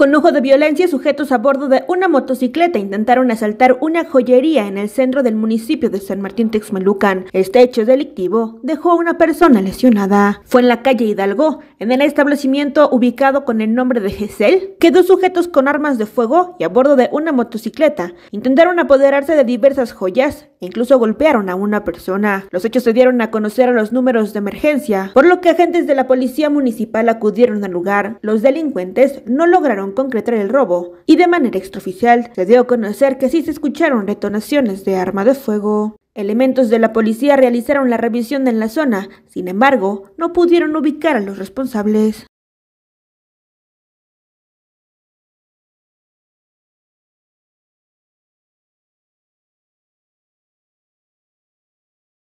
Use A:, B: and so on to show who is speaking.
A: Con lujo de violencia, sujetos a bordo de una motocicleta intentaron asaltar una joyería en el centro del municipio de San Martín Texmelucan. Este hecho delictivo dejó a una persona lesionada. Fue en la calle Hidalgo, en el establecimiento ubicado con el nombre de Gesell, que dos sujetos con armas de fuego y a bordo de una motocicleta intentaron apoderarse de diversas joyas Incluso golpearon a una persona. Los hechos se dieron a conocer a los números de emergencia, por lo que agentes de la policía municipal acudieron al lugar. Los delincuentes no lograron concretar el robo y de manera extraoficial se dio a conocer que sí se escucharon detonaciones de arma de fuego. Elementos de la policía realizaron la revisión en la zona, sin embargo, no pudieron ubicar a los responsables.